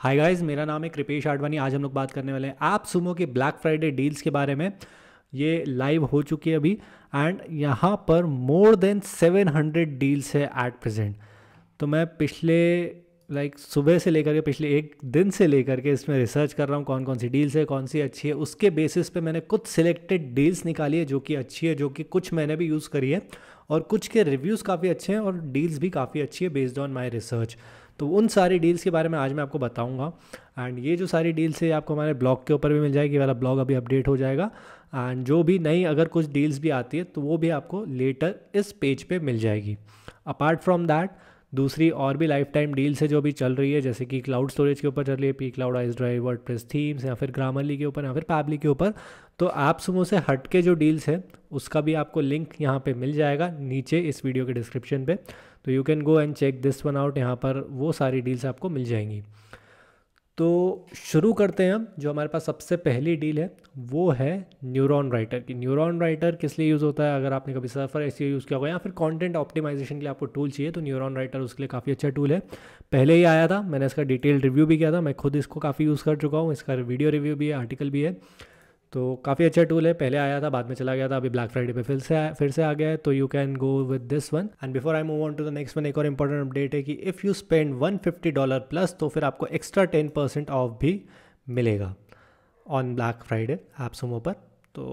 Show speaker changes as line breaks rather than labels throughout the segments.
hi guys मेरा नाम है कृपेश आडवाणी आज हम लोग बात करने वाले हैं ऐप सुमो के ब्लैक फ्राइडे डील्स के बारे में ये लाइव हो चुकी है अभी एंड यहाँ पर मोर देन 700 डील्स है एट प्रेजेंट तो मैं पिछले लाइक like, सुबह से लेकर के पिछले एक दिन से लेकर के इसमें रिसर्च कर रहा हूँ कौन कौन सी डील्स है कौन सी अच्छी है उसके बेसिस पे मैंने कुछ सिलेक्टेड डील्स निकाली है जो कि अच्छी है जो कि कुछ मैंने भी यूज़ करी है और कुछ के रिव्यूज़ काफ़ी अच्छे हैं और डील्स भी काफ़ी अच्छी है बेस्ड ऑन माई रिसर्च तो उन सारी डील्स के बारे में आज मैं आपको बताऊँगा एंड ये जो सारी डील्स है आपको हमारे ब्लॉग के ऊपर भी मिल जाएगी वाला ब्लॉग अभी अपडेट हो जाएगा एंड जो भी नई अगर कुछ डील्स भी आती है तो वो भी आपको लेटर इस पेज पे मिल जाएगी अपार्ट फ्रॉम दैट दूसरी और भी लाइफ टाइम डील्स है जो अभी चल रही है जैसे कि क्लाउड स्टोरेज के ऊपर चल रही है pCloud Icedrive WordPress themes या फिर ग्रामरली के ऊपर या फिर पैबली के ऊपर तो आप सुमो से हट के जो डील्स है उसका भी आपको लिंक यहाँ पे मिल जाएगा नीचे इस वीडियो के डिस्क्रिप्शन पे तो you can go and check this one out यहाँ पर वो सारी डील्स आपको मिल जाएंगी तो शुरू करते हैं हम जो हमारे पास सबसे पहली डील है वो है न्यूरॉन राइटर की न्यूरॉन राइटर किस लिए यूज़ होता है अगर आपने कभी सफ़र ऐसे यूज़ किया होगा या फिर कंटेंट ऑप्टिमाइजेशन के लिए आपको टूल चाहिए तो न्यूरॉन राइटर उसके लिए काफ़ी अच्छा टूल है पहले ही आया था मैंने इसका डिटेल रिव्यू भी किया था मैं खुद इसको काफ़ी यूज़ कर चुका हूँ इसका वीडियो रिव्यू भी है आर्टिकल भी है तो काफ़ी अच्छा टूल है पहले आया था बाद में चला गया था अभी ब्लैक फ्राइडे पे फिर से फिर से आ गया है तो you can go with this one and before I move on to the next one एक और इंपॉर्टेंट अपडेट है कि if you spend one fifty dollar plus तो फिर आपको एक्स्ट्रा टेन परसेंट ऑफ भी मिलेगा ऑन ब्लैक फ्राइडे ऐप सोमो पर तो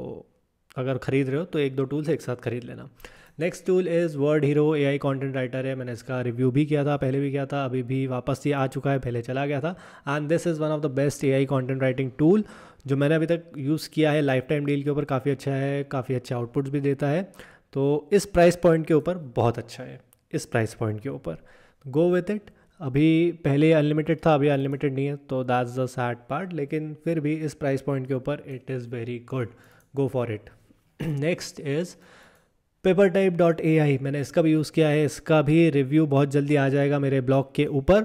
अगर ख़रीद रहे हो तो एक दो टूल्स एक साथ खरीद लेना next tool is WordHero A I content writer है मैंने इसका रिव्यू भी किया था पहले भी किया था अभी भी वापस ये आ चुका है पहले चला गया था and this is one of the best A I content writing tool जो मैंने अभी तक यूज़ किया है लाइफ टाइम डील के ऊपर काफ़ी अच्छा है काफ़ी अच्छा आउटपुट्स भी देता है तो इस प्राइस पॉइंट के ऊपर बहुत अच्छा है इस प्राइस पॉइंट के ऊपर गो विथ इट अभी पहले अनलिमिटेड था अभी अनलिमिटेड नहीं है तो दैट्स द सैड पार्ट लेकिन फिर भी इस प्राइस पॉइंट के ऊपर it is very good go for it next is Peppertype dot A I मैंने इसका भी यूज़ किया है इसका भी रिव्यू बहुत जल्दी आ जाएगा मेरे ब्लॉग के ऊपर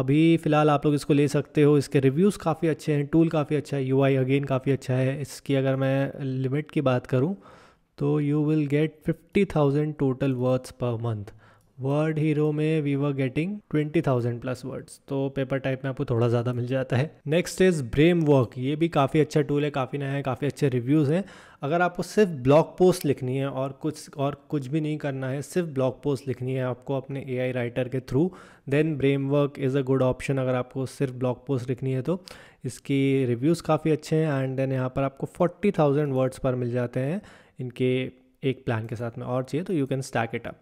अभी फ़िलहाल आप लोग इसको ले सकते हो इसके रिव्यूज़ काफ़ी अच्छे हैं टूल काफ़ी अच्छा है यू आई अगेन काफ़ी अच्छा है इसकी अगर मैं लिमिट की बात करूँ तो you will get fifty thousand total words per month WordHero में we were getting twenty thousand plus words तो पेपर टाइप में आपको थोड़ा ज़्यादा मिल जाता है नेक्स्ट इज ब्रेम वर्क ये भी काफ़ी अच्छा टूल है काफ़ी नया है काफ़ी अच्छे रिव्यूज़ हैं अगर आपको सिर्फ ब्लॉग पोस्ट लिखनी है और कुछ और कुछ भी नहीं करना है सिर्फ ब्लॉग पोस्ट लिखनी है आपको अपने ए राइटर के through then Bramework is a good option अगर आपको सिर्फ ब्लॉग पोस्ट लिखनी है तो इसकी रिव्यूज़ काफ़ी अच्छे हैं एंड देन यहाँ पर आपको फोर्टी थाउजेंड वर्ड्स पर मिल जाते हैं इनके एक प्लान के साथ में और चाहिए तो you can stack it up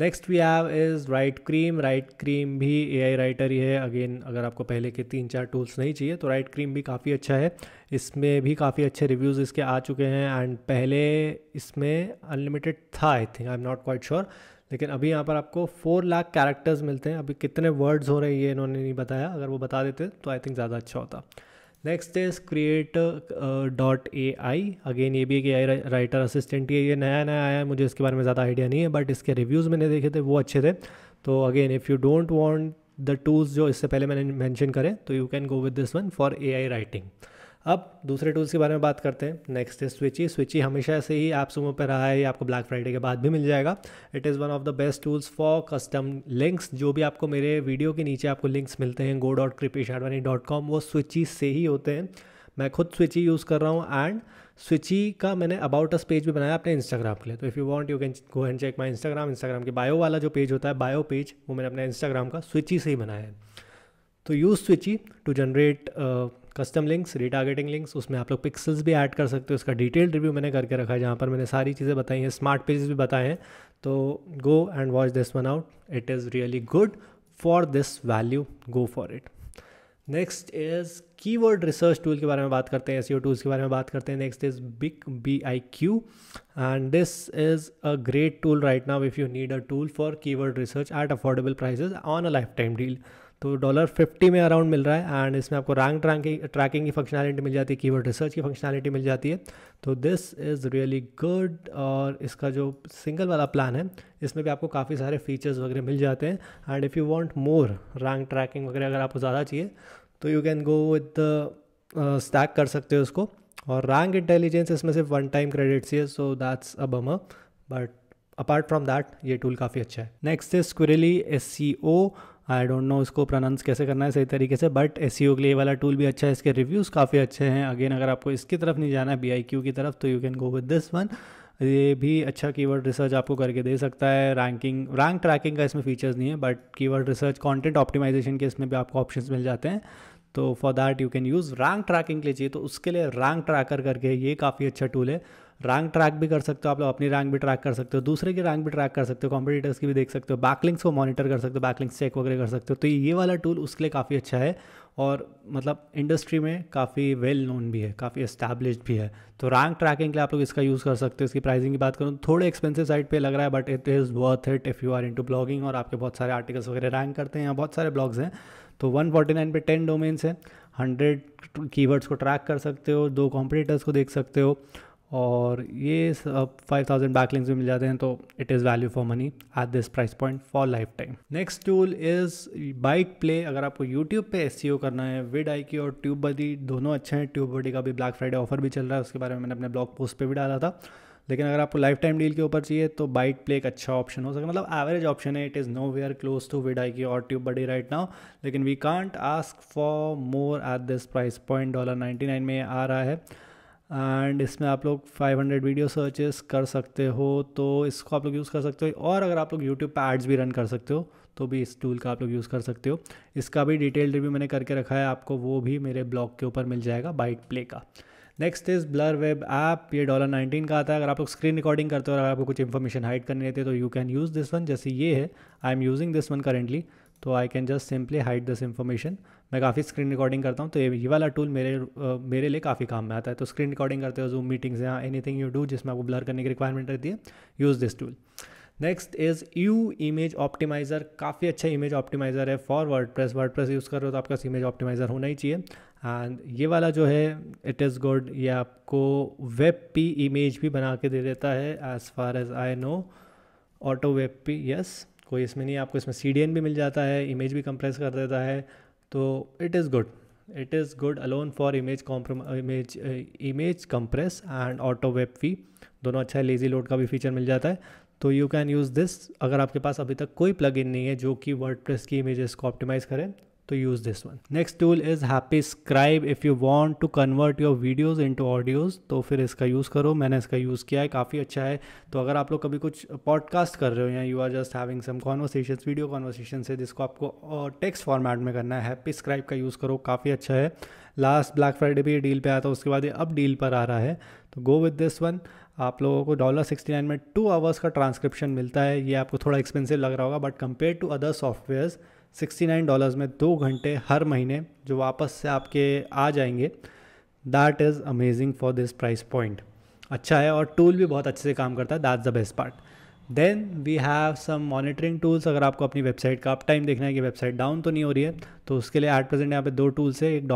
next we have is WriteCream WriteCream भी ए आई राइटर ही है अगेन अगर आपको पहले के तीन चार टूल्स नहीं चाहिए तो राइट क्रीम भी काफ़ी अच्छा है इसमें भी काफ़ी अच्छे रिव्यूज़ इसके आ चुके हैं एंड पहले इसमें अनलिमिटेड था I think I am not quite sure लेकिन अभी यहाँ पर आपको फोर लाख कैरेक्टर्स मिलते हैं अभी कितने वर्ड्स हो रहे हैं ये इन्होंने नहीं बताया अगर वो बता देते तो आई थिंक ज़्यादा अच्छा होता next is create dot A I again ये भी एक ए आई राइटर असिस्टेंट ही है ये नया नया आया है मुझे इसके बारे में ज़्यादा आइडिया नहीं है बट इसके रिव्यूज़ मैंने देखे थे वो अच्छे थे तो again if you don't want the tools जो इससे पहले मैंने मैंशन करें तो you can go with this one for A I writing अब दूसरे टूल्स के बारे में बात करते हैं नेक्स्ट है स्विची स्विची हमेशा से ही आप सुमो पर रहा है ये आपको ब्लैक फ्राइडे के बाद भी मिल जाएगा it is one of the best tools for custom links जो भी आपको मेरे वीडियो के नीचे आपको लिंक्स मिलते हैं go dot Kripesh Advani dot com वो स्विची से ही होते हैं मैं खुद स्विची यूज़ कर रहा हूँ एंड स्विची का मैंने अबाउट अस पेज भी बनाया अपने इंस्टाग्राम के लिए तो if you want you can go and check my Instagram Instagram के बायो वाला जो पेज होता है बायो पेज वो मैंने अपने इंस्टाग्राम का स्विची से ही बनाया है तो use Switchy to generate custom links retargeting links उसमें आप लोग पिक्सल्स भी ऐड कर सकते हो उसका डिटेल रिव्यू मैंने करके रखा है जहाँ पर मैंने सारी चीज़ें बताई हैं स्मार्ट पेजेस भी बताए हैं तो go and watch this one out it is really good for this value go for it next is keyword research tool के बारे में बात करते हैं एस टूल्स e के बारे में बात करते हैं next is big B I Q and this is a great tool right now if you need a tool for keyword research at affordable prices on a life time deal तो dollar fifty में around मिल रहा है and इसमें आपको rank tracking tracking की functionality मिल जाती है कीवर्ड रिसर्च की फंक्शनैलिटी मिल जाती है तो दिस इज़ रियली गुड और इसका जो सिंगल वाला प्लान है इसमें भी आपको काफ़ी सारे फीचर्स वगैरह मिल जाते हैं and if you want more rank tracking वगैरह अगर आपको ज़्यादा चाहिए तो you can go with the stack कर सकते हो उसको और रैंक इंटेलिजेंस इसमें सिर्फ वन टाइम क्रेडिट्स ही है so that's a bummer but apart from that ये टूल काफ़ी अच्छा है next is Squirrly S C O I don't know उसको प्रोनाउंस कैसे करना है सही तरीके से बट एस e के लिए वाला टूल भी अच्छा है इसके रिव्यूज़ काफ़ी अच्छे हैं अगेन अगर आपको इसकी तरफ नहीं जाना है बी आई क्यू की तरफ तो you can go with this one ये भी अच्छा कीवर्ड रिसर्च आपको करके दे सकता है रैंकिंग रैंक ट्रैकिंग का इसमें फीचर्स नहीं है but keyword research content optimization के इसमें भी आपको ऑप्शंस मिल जाते हैं तो for that you can use rank tracking के लिए चाहिए तो उसके लिए रैंक ट्रैकर करके ये काफ़ी अच्छा टूल है रैंक ट्रैक भी कर सकते हो आप लोग अपनी रैंक भी ट्रैक कर सकते हो दूसरे की रैंक भी ट्रैक कर सकते हो कॉम्पिटिटर्स की भी देख सकते हो बैकलिंग्स को मॉनिटर कर सकते हो बैकलिंग्स चेक वगैरह कर सकते हो तो ये वाला टूल उसके लिए काफ़ी अच्छा है और मतलब इंडस्ट्री में काफ़ी वेल नोन भी है काफ़ी इस्टेब्लिश भी है तो रैंक ट्रैकिंग के लिए आप लोग इसका यूज़ कर सकते हो इसकी प्राइसिंग की बात करूँ थोड़े एक्सपेंसिव साइड पे लग रहा है but it is worth it if you are into blogging और आपके बहुत सारे आर्टिकल्स वगैरह रैंक करते हैं या बहुत सारे ब्लॉग्स हैं तो 149 पे 10 डोमेन्स हैं 100 कीवर्ड्स को ट्रैक कर सकते हो दो कॉम्पिटिटर्स को देख सकते हो और ये सब फाइव थाउजेंड बैकलिंग्स में मिल जाते हैं तो it is value for money at this price point for life time next tool is bike play अगर आपको यूट्यूब पे एस e करना है विड आई की और ट्यूब बदी दोनों अच्छे हैं ट्यूब बडी का भी ब्लैक फ्राइडे ऑफर भी चल रहा है उसके बारे में मैंने अपने ब्लॉग पोस्ट पर भी डाला था लेकिन अगर आपको लाइफ टाइम डील के ऊपर चाहिए तो बाइट प्ले एक अच्छा ऑप्शन हो सके मतलब एवरेज ऑप्शन है it is no where close to vidIQ और ट्यूब बडी राइट नाउ लेकिन we can't ask for more at this price point dollar ninety nine में आ रहा है एंड इसमें आप लोग 500 वीडियो सर्चेस कर सकते हो तो इसको आप लोग यूज़ कर सकते हो और अगर आप लोग यूट्यूब पर एड्स भी रन कर सकते हो तो भी इस टूल का आप लोग यूज़ कर सकते हो इसका भी डिटेल रिव्यू मैंने करके रखा है आपको वो भी मेरे ब्लॉग के ऊपर मिल जाएगा बाइट प्ले का next is blur web app ये डॉलर नाइनटीन का आता है अगर आप लोग स्क्रीन रिकॉर्डिंग करते हो और आपको कुछ इन्फॉर्मेशन हाइड करनी रहती है तो you can use this one जैसे ये है I am using this one currently तो I can just simply hide this information मैं काफ़ी स्क्रीन रिकॉर्डिंग करता हूँ तो ये वाला टूल मेरे uh, मेरे लिए काफ़ी काम में आता है तो स्क्रीन रिकॉर्डिंग करते हो जूम मीटिंग्स या एनी यू डू जिसमें आपको ब्लर करने की रिक्वायरमेंट रहती है use this tool next is you image optimizer काफ़ी अच्छा इमेज ऑप्टिमाइज़र है for WordPress WordPress use कर रहे हो तो आपका इमेज ऑप्टिमाइज़र होना ही चाहिए एंड ये वाला जो है इट इज़ गुड ये आपको वेब पी इमेज भी बना के दे देता है as far as I know auto WebP yes कोई इसमें नहीं आपको इसमें सी भी मिल जाता है इमेज भी कंप्रेस कर देता है तो it is good it is good alone for image compress image image compress and auto WebP दोनों अच्छा है लेज़ी लोड का भी फीचर मिल जाता है तो यू कैन यूज़ दिस अगर आपके पास अभी तक कोई प्लग नहीं है जो कि वर्ड की इमेजेस को ऑप्टिमाइज़ करें तो use this one next tool is Happy Scribe if you want to convert your videos into audios तो फिर इसका यूज़ करो मैंने इसका यूज़ किया है काफ़ी अच्छा है तो अगर आप लोग कभी कुछ पॉडकास्ट कर रहे हो या you are just having some conversation video conversation है जिसको आपको टेक्स्ट फॉर्मेट में करना है हैप्पी स्क्राइब का यूज़ करो काफ़ी अच्छा है लास्ट ब्लैक फ्राइडे भी डील पे आया था उसके बाद ये अब डील पर आ रहा है तो गो विद दिस वन आप लोगों को डॉलर सिक्सटी नाइन में टू आवर्स का ट्रांसक्रिप्शन मिलता है ये आपको थोड़ा एक्सपेंसिव लग रहा होगा but compare to other softwares sixty nine dollars में दो घंटे हर महीने जो वापस से आपके आ जाएंगे that is amazing for this price point अच्छा है और टूल भी बहुत अच्छे से काम करता है that the best part then we have some monitoring tools अगर आपको अपनी वेबसाइट का अप टाइम देखना है कि वेबसाइट डाउन तो नहीं हो रही है तो उसके लिए एट प्रेजेंट यहाँ पे दो टूल्स है एक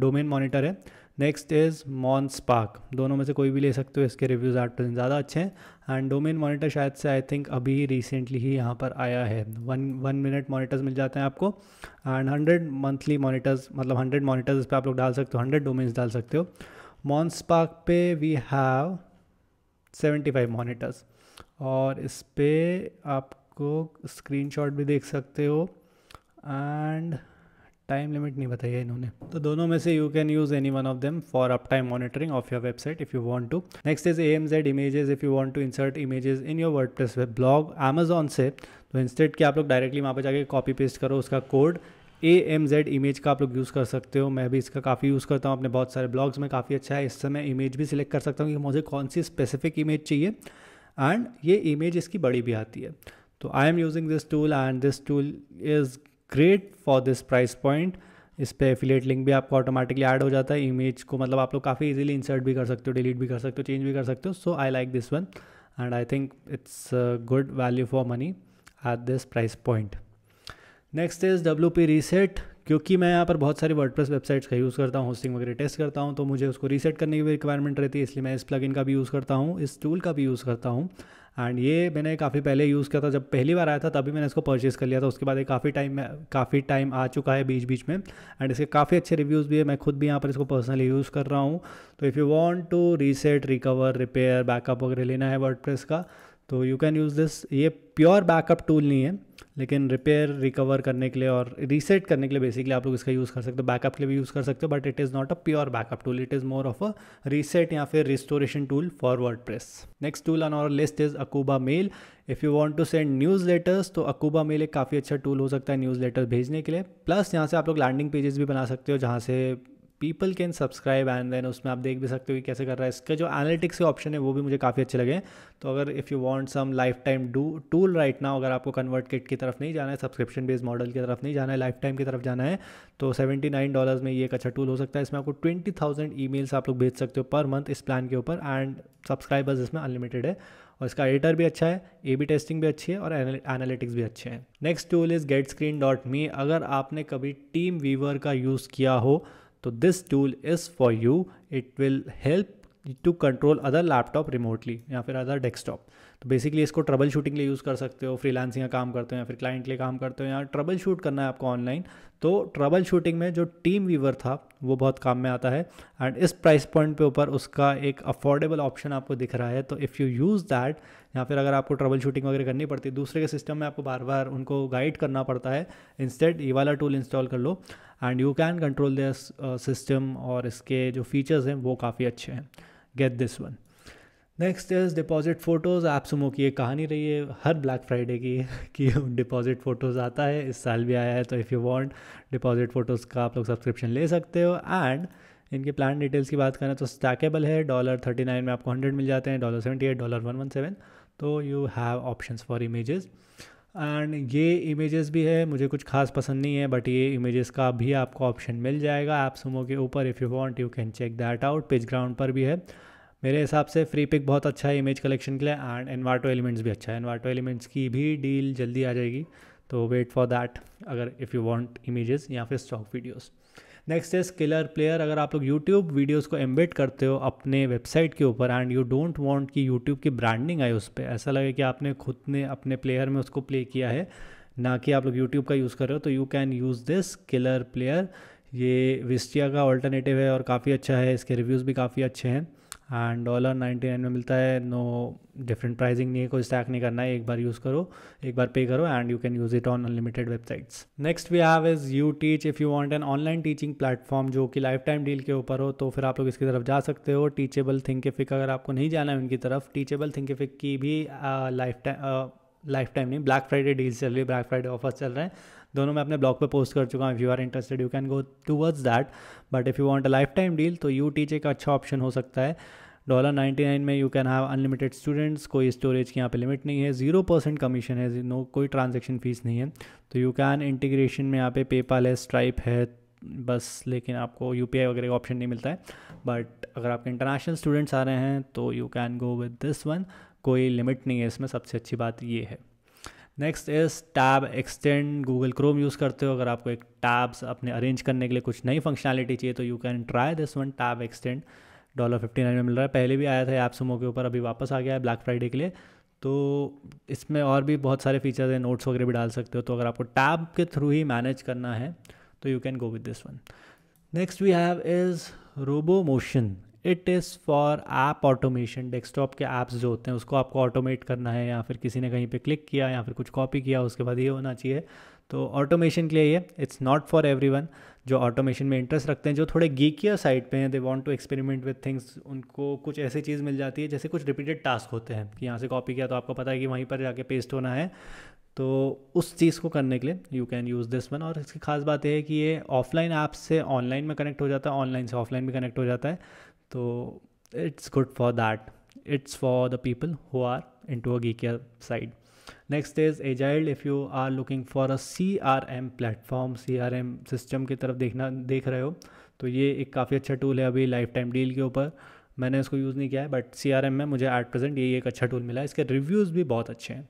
डोमेन मॉनिटर है नेक्स्ट इज़ मॉन स्पार्क दोनों में से कोई भी ले सकते हो इसके रिव्यूज़ आठ परसेंट ज़्यादा अच्छे हैं एंड डोमेन मॉनिटर शायद से आई थिंक अभी रिसेंटली ही यहाँ पर आया है वन वन मिनट मॉनिटर्स मिल जाते हैं आपको एंड हंड्रेड मंथली मॉनिटर्स मतलब हंड्रेड मॉनिटर्स इस पर आप लोग डाल सकते हो हंड्रेड डोमेन्स डाल सकते हो मॉन स्पार्क पे we have seventy five monitors और इस पर आपको शॉट भी देख सकते हो एंड टाइम लिमिट नहीं बताई है इन्होंने तो दोनों में से you can use any one of them for up time monitoring of your website if you want to next is M Z images if you want to insert images in your WordPress web blog Amazon से तो instead कि आप लोग directly वहाँ पर जाके copy paste करो उसका code A M Z image का आप लोग यूज़ कर सकते हो मैं भी इसका काफ़ी यूज़ करता हूँ अपने बहुत सारे ब्लॉग्स में काफ़ी अच्छा है इससे मैं इमेज भी सिलेक्ट कर सकता हूँ कि मुझे कौन सी स्पेसिफिक इमेज चाहिए एंड ये इमेज इसकी बड़ी भी आती है तो I am using this tool and this tool is great for this price point इस पर एफिलेट लिंक भी आपको ऑटोमेटिकली ऐड हो जाता है इमेज को मतलब आप लोग काफ़ी इजीली इंसर्ट भी कर सकते हो डिलीट भी कर सकते हो चेंज भी कर सकते हो so I like this one and I think it's good value for money at this price point next is W P reset क्योंकि मैं यहाँ पर बहुत सारी वर्ड प्रेस वेबसाइट्स का यूज़ करता हूँ होस्टिंग वगैरह टेस्ट करता हूँ तो मुझे उसको रीसेट करने की भी रिक्वायरमेंट रहती है इसलिए मैं इस प्लगइन का भी यूज़ करता हूँ इस टूल का भी यूज़ करता हूँ एंड ये मैंने काफ़ी पहले यूज़ किया था जब पहली बार आया था तभी मैंने इसको परचेज़ कर लिया था उसके बाद ये काफ़ी टाइम काफ़ी टाइम आ चुका है बीच बीच में एंड इसके काफ़ी अच्छे रिव्यूज़ भी है मैं खुद भी यहाँ पर इसको पर्सनली यूज़ कर रहा हूँ तो if you want to reset recover repair backup वगैरह लेना है वर्ड का तो यू कैन यूज़ दिस ये प्योर बैकअप टूल नहीं है लेकिन रिपेयर रिकवर करने के लिए और रीसेट करने के लिए बेसिकली आप लोग इसका यूज़ कर सकते हो बैकअप के लिए भी यूज़ कर सकते हो but it is not a pure backup tool it is more of a reset या फिर restoration tool for WordPress next tool on our list is Acumbamail if you want to send newsletters तो अकूबा mail एक काफ़ी अच्छा tool हो सकता है news letter भेजने के लिए प्लस यहाँ से आप लोग लैंडिंग पेजेस भी बना सकते हो जहाँ से people can subscribe and then उसमें आप देख भी सकते हो कि कैसे कर रहा है इसका जो एनालिटिक्स के ऑप्शन है वो भी मुझे काफ़ी अच्छे लगे तो अगर if you want some life time do tool right now अगर आपको कन्वर्ट किट की तरफ नहीं जाना है सब्सक्रिप्शन बेस्ड मॉडल की तरफ नहीं जाना है लाइफ टाइम की तरफ जाना है तो सेवेंटी नाइन डॉलर्स में ये एक अच्छा टूल हो सकता है इसमें आपको ट्वेंटी थाउजेंड ई मेल्स आप लोग भेज सकते हो पर मंथ इस प्लान के ऊपर एंड सब्सक्राइबर्स इसमें अनलिमिटेड है और इसका एडिटर भी अच्छा है ए बी टेस्टिंग भी अच्छी है और एनालिटिक्स भी अच्छे हैं next tool is get screen dot me अगर आपने कभी टीम वीवर का यूज़ किया हो तो this tool is for you it will help to control other laptop remotely या फिर अदर डेस्कटॉप तो बेसिकली इसको ट्रबल शूटिंग लिए यूज़ कर सकते हो फ्री लांसिंग काम करते हो या फिर क्लाइंट के लिए काम करते हो या ट्रबल शूट करना है आपको ऑनलाइन तो ट्रबल शूटिंग में जो टीम वीवर था वो बहुत काम में आता है एंड इस प्राइस पॉइंट पे ऊपर उसका एक अफोर्डेबल ऑप्शन आपको दिख रहा है तो इफ़ यू यूज़ दैट या फिर अगर आपको ट्रबल शूटिंग वगैरह करनी पड़ती है दूसरे के सिस्टम में आपको बार बार उनको गाइड करना पड़ता है इंस्टेड ये वाला टूल इंस्टॉल कर लो and you can control this system और इसके जो फीचर्स हैं वो काफ़ी अच्छे हैं get this one next is Depositphotos आप सुमो की एक कहानी रही है हर ब्लैक फ्राइडे की कि डिपॉजिट फ़ोटोज़ आता है इस साल भी आया है तो if you want Depositphotos का आप लोग सब्सक्रिप्शन ले सकते हो एंड इनके प्लान डिटेल्स की बात करें तो स्टैकेबल है डॉलर थर्टी नाइन में आपको हंड्रेड मिल जाते हैं dollar seventy eight dollar one one seven so you have option for images and ये इमेजेस भी है मुझे कुछ खास पसंद नहीं है बट ये इमेजेस का भी आपको ऑप्शन मिल जाएगा आप सुमो के ऊपर if you want you can check that out page ground पर भी है मेरे हिसाब से फ्री पिक बहुत अच्छा है इमेज कलेक्शन के लिए एंड एनवाटो एलिमेंट्स भी अच्छा है एनवाटो एलिमेंट्स की भी डील जल्दी आ जाएगी तो वेट फॉर दैट अगर इफ़ यू वांट इमेजेस या फिर stock videos next is killer player अगर आप लोग यूट्यूब वीडियोस को एम्बेड करते हो अपने वेबसाइट के ऊपर एंड यू डोंट वांट कि यूट्यूब की ब्रांडिंग आए उस पर ऐसा लगे कि आपने खुद ने अपने प्लेयर में उसको प्ले किया है ना कि आप लोग यूट्यूब का यूज़ कर रहे हो तो you can use this killer player ये विस्टिया का ऑल्टरनेटिव है और काफ़ी अच्छा है इसके रिव्यूज़ भी काफ़ी अच्छे हैं एंड डॉलर नाइन्टी नाइन में मिलता है नो डिफरेंट प्राइसिंग नहीं है कोई स्टैक नहीं करना है एक बार यूज़ करो एक बार पे करो and you can use it on unlimited websites next we have is uTeach if you want an online teaching platform जो कि लाइफ टाइम डील के ऊपर हो तो फिर आप लोग इसकी तरफ जा सकते हो टीचेबल थिंकफिक अगर आपको नहीं जाना है उनकी तरफ टीचेबल थिंकिफिक की भी लाइफ टाइम लाइफ टाइम नहीं ब्लैक फ्राइडे डील चल रही है ब्लैक फ्राइडे ऑफर्स चल रहे हैं दोनों मैं अपने ब्लॉग पर पोस्ट कर चुका हूँ if you are interested you can go towards that but if you want a life time deal तो यू टीच एक अच्छा ऑप्शन हो सकता है डॉलर नाइन्टी नाइन में you can have unlimited students कोई स्टोरेज की यहाँ पे लिमिट नहीं है जीरो परसेंट कमीशन है नो कोई ट्रांजेक्शन फीस नहीं है तो यू कैन इंटीग्रेशन में यहाँ पे पेपाल है स्ट्राइप है बस लेकिन आपको यू पी आई वगैरह का ऑप्शन नहीं मिलता है बट अगर आपके इंटरनेशनल स्टूडेंट्स आ रहे हैं तो you can go with this one कोई लिमिट नहीं है इसमें सबसे अच्छी बात ये है next is Tab Extend Google Chrome use करते हो अगर आपको एक टैब्स अपने अरेंज करने के लिए कुछ नई फंक्शनैलिटी चाहिए तो you can try this one Tab Extend dollar fifty nine में मिल रहा है पहले भी आया था ऐप सुमो के ऊपर अभी वापस आ गया है ब्लैक फ्राइडे के लिए तो इसमें और भी बहुत सारे फीचर्स हैं नोट्स वगैरह भी डाल सकते हो तो अगर आपको टैब के थ्रू ही मैनेज करना है तो you can go with this one next we have is Robomotion it is for app automation desktop के ऐप्स जो होते हैं उसको आपको ऑटोमेट करना है या फिर किसी ने कहीं पे क्लिक किया या फिर कुछ कॉपी किया उसके बाद ये होना चाहिए तो ऑटोमेशन के लिए ये इट्स नॉट फॉर एवरी जो ऑटोमेशन में इंटरेस्ट रखते हैं जो थोड़े गीकियर साइड पे हैं they want to experiment with things उनको कुछ ऐसी चीज़ मिल जाती है जैसे कुछ रिपीटेड टास्क होते हैं कि यहाँ से कॉपी किया तो आपको पता है कि वहीं पर जाके पेस्ट होना है तो उस चीज़ को करने के लिए you can use this one और इसकी खास बात यह है कि ये ऑफलाइन ऐप से ऑनलाइन में कनेक्ट हो जाता है ऑनलाइन से ऑफलाइन भी कनेक्ट हो जाता है तो it's good for that it's for the people who are into a geekier side next is Agiled if you are looking for a C R M platform C R M system की तरफ देखना देख रहे हो तो ये एक काफ़ी अच्छा टूल है अभी लाइफ टाइम डील के ऊपर मैंने इसको यूज़ नहीं किया है बट सी आर एम में मुझे एट प्रेजेंट ये एक अच्छा टूल मिला है इसके रिव्यूज़ भी बहुत अच्छे हैं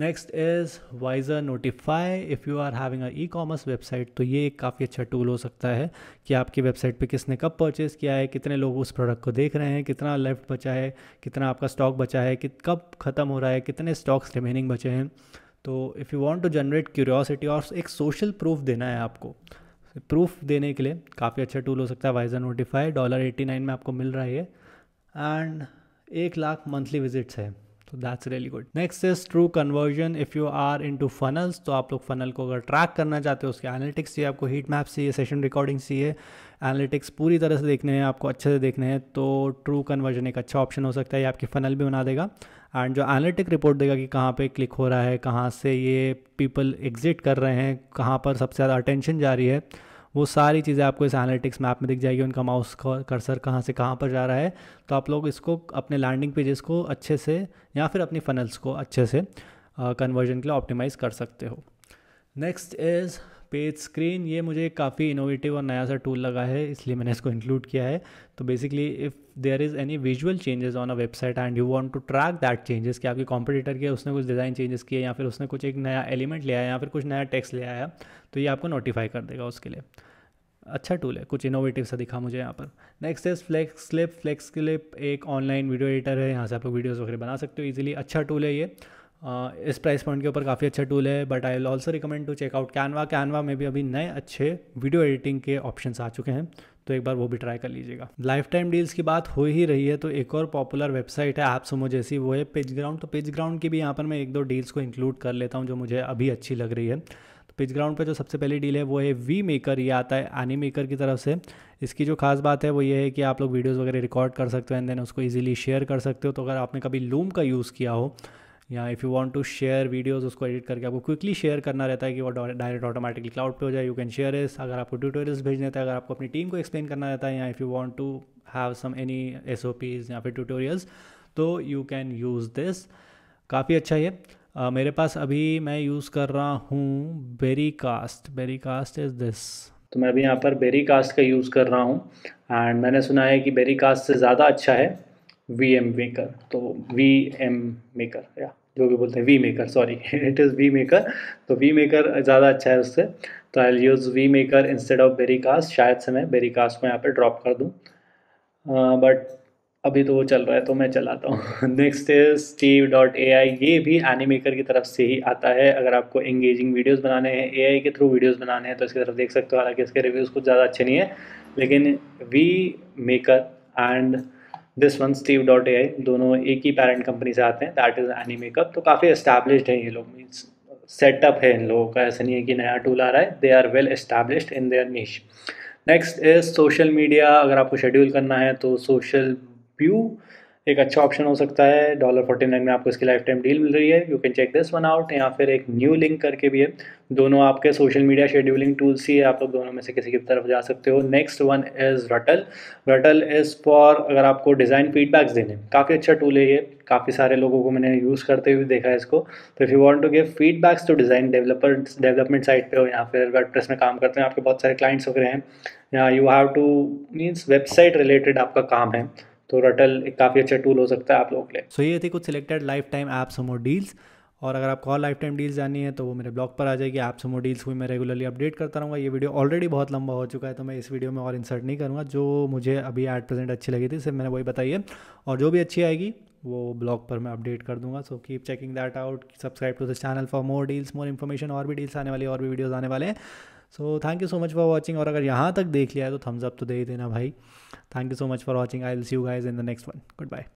next is WiserNotify if you are having a e commerce website तो ये एक काफ़ी अच्छा टूल हो सकता है कि आपकी वेबसाइट पे किसने कब परचेज़ किया है कितने लोग उस प्रोडक्ट को देख रहे हैं कितना लेफ्ट बचा है कितना आपका स्टॉक बचा है कि कब ख़त्म हो रहा है कितने स्टॉक्स रिमेनिंग बचे हैं तो if you want to generate curiosity और एक सोशल प्रूफ देना है आपको प्रूफ देने के लिए काफ़ी अच्छा टूल हो सकता है WiserNotify dollar eighty nine में आपको मिल रहा है एंड एक लाख मंथली विजिट्स है तो that's really good next is true conversion if you are into funnels तो आप लोग फनल को अगर ट्रैक करना चाहते हो उसके एनालिटिक्स चाहिए आपको हीट मैप चाहिए सेशन रिकॉर्डिंग चाहिए एनालिटिक्स पूरी तरह से देखने हैं आपको अच्छे से देखने हैं तो ट्रू कन्वर्जन एक अच्छा ऑप्शन हो सकता है ये आपकी फनल भी बना देगा एंड जो एनालिटिक रिपोर्ट देगा कि कहाँ पे क्लिक हो रहा है कहाँ से ये पीपल एग्जिट कर रहे हैं कहाँ पर सबसे ज़्यादा अटेंशन जा रही है वो सारी चीज़ें आपको इस एनालिटिक्स मैप में दिख जाएगी उनका माउस कर्सर कहाँ से कहाँ पर जा रहा है तो आप लोग इसको अपने लैंडिंग पेजेस को अच्छे से या फिर अपनी फ़नल्स को अच्छे से कन्वर्जन के लिए ऑप्टिमाइज़ कर सकते हो नेक्स्ट इज़ पेज स्क्रीन ये मुझे काफ़ी इनोवेटिव और नया सा टूल लगा है इसलिए मैंने इसको इंक्लूड किया है तो basically if there is any visual changes on a website and you want to track that changes कि आपके कॉम्पिटिटर के उसने कुछ डिज़ाइन चेंजेस किए या फिर उसने कुछ एक नया एलिमेंट लिया है या फिर कुछ नया टेक्स्ट ले आया तो ये आपको नोटिफाई कर देगा उसके लिए अच्छा टूल है कुछ इनोवेटिव सा दिखा मुझे यहाँ पर नेक्स्ट है फ्लेक्स क्लिप फ्लेक्स क्लिप एक ऑनलाइन वीडियो एडिटर है यहाँ से आप लोग वीडियोज़ वगैरह बना सकते हो इजीली अच्छा टूल है ये इस प्राइस पॉइंट के ऊपर काफ़ी अच्छा टूल है but I will also recommend to check out Canva Canva में भी अभी नए अच्छे वीडियो एडिटिंग के ऑप्शंस आ चुके हैं तो एक बार वो भी ट्राई कर लीजिएगा लाइफ टाइम डील्स की बात हो ही रही है तो एक और पॉपुलर वेबसाइट है ऐप सुमो जैसी वो है पिच ग्राउंड तो पिच ग्राउंड की भी यहाँ पर मैं एक दो डील्स को इंक्लूड कर लेता हूँ जो मुझे अभी अच्छी लग रही है तो पिच ग्राउंड पर जो सबसे पहली डील है वो है वी मेकर ये आता है एनी मेकर की तरफ से इसकी जो खास बात है वो ये है कि आप लोग वीडियोज़ वगैरह रिकॉर्ड कर सकते हो एंड देन उसको ईजिली शेयर कर सकते हो तो अगर आपने कभी लूम का यूज़ किया हो या if you want to share videos उसको एडिट करके आपको क्विकली शेयर करना रहता है कि वो डायरेक्ट ऑटोमेटिकली क्लाउड पे हो जाए यू कैन शेयर इस अगर आपको ट्यूटोरियल्स भेजने थे अगर आपको अपनी टीम को एक्सप्लेन करना रहता है या if you want to have some any S O Ps या फिर ट्यूटोरियल्स तो यू कैन यूज़ दिस काफ़ी अच्छा ये uh, मेरे पास अभी मैं यूज़ कर रहा हूँ berry cast berry cast is this तो मैं अभी यहाँ पर बेरी कास्ट का यूज़ कर रहा हूँ एंड मैंने सुना है कि बेरी कास्ट से ज़्यादा अच्छा है वी एम मेकर तो वी एम मेकर या जो भी बोलते हैं V maker sorry it is V maker तो वी मेकर ज़्यादा अच्छा है उससे तो I use V maker instead of berry cast शायद से मैं बेरी कास्ट को यहाँ पे ड्रॉप कर दूँ बट अभी तो वो चल रहा है तो मैं चलाता हूँ next is Steve dot A I ये भी एनी मेकर की तरफ से ही आता है अगर आपको एंगेजिंग वीडियोज़ बनाने हैं ए आई के थ्रू वीडियोज़ बनाने हैं तो इसकी तरफ देख सकते हो हालांकि इसके रिव्यूज़ कुछ ज़्यादा अच्छे नहीं है लेकिन V maker and this one Steve dot A I दोनों एक ही पेरेंट कंपनी से आते हैं दैट इज़ एनी मेकअप तो काफ़ी एस्टैब्लिश्ड है ये लोग मीन्स सेटअप है इन लोगों का ऐसा नहीं है कि नया टूल आ रहा है they are well established in their niche next is social media अगर आपको शेड्यूल करना है तो सोशल व्यू एक अच्छा ऑप्शन हो सकता है डॉलर फोर्टी नाइन में आपको इसकी लाइफ टाइम डील मिल रही है you can check this one out या फिर एक न्यू लिंक करके भी है दोनों आपके सोशल मीडिया शेड्यूलिंग टूल्स ही है आप लोग दोनों में से किसी की तरफ जा सकते हो next one is Ruttl Ruttl is for अगर आपको डिज़ाइन फीडबैक्स देने काफ़ी अच्छा टूल है ये काफ़ी सारे लोगों को मैंने यूज़ करते हुए देखा है इसको तो if you want to give feedbacks to design developer development site पे हो या फिर वर्डप्रेस में काम करते हैं आपके बहुत सारे क्लाइंट्स वगैरह हैं या you have to means website related आपका काम है तो रटल एक काफ़ी अच्छा टूल हो सकता है आप लोगों के लिए सो so, ये थे कुछ selected lifetime apps more deals और अगर आपको और लाइफ टाइम डील्स जानी है तो वो मेरे ब्लॉग पर आ जाएगी ऐप्स मोर डील्स भी मैं रेगुलरली अपडेट करता रहूँगा ये वीडियो ऑलरेडी बहुत लंबा हो चुका है तो मैं इस वीडियो में और इंसर्ट नहीं करूँगा जो मुझे अभी एट प्रेजेंट अच्छी लगी थी सिर्फ मैंने वही बताई है और जो भी अच्छी आएगी वो ब्लॉग पर मैं अपडेट कर दूंगा so keep checking that out subscribe to this channel for more deals more information और भी डील्स आने वाली और भी वीडियोज़ आने वाले हैं so thank you so much for watching और अगर यहाँ तक देख लिया है तो थम्स अप तो दे ही देना भाई thank you so much for watching I will see you guys in the next one good bye